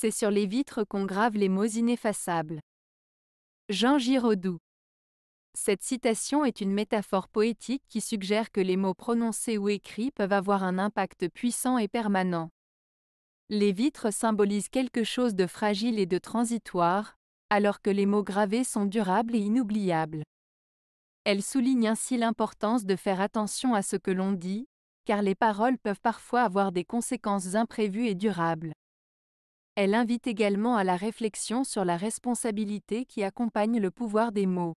C'est sur les vitres qu'on grave les mots ineffaçables. Jean Giraudoux. Cette citation est une métaphore poétique qui suggère que les mots prononcés ou écrits peuvent avoir un impact puissant et permanent. Les vitres symbolisent quelque chose de fragile et de transitoire, alors que les mots gravés sont durables et inoubliables. Elle souligne ainsi l'importance de faire attention à ce que l'on dit, car les paroles peuvent parfois avoir des conséquences imprévues et durables. Elle invite également à la réflexion sur la responsabilité qui accompagne le pouvoir des mots.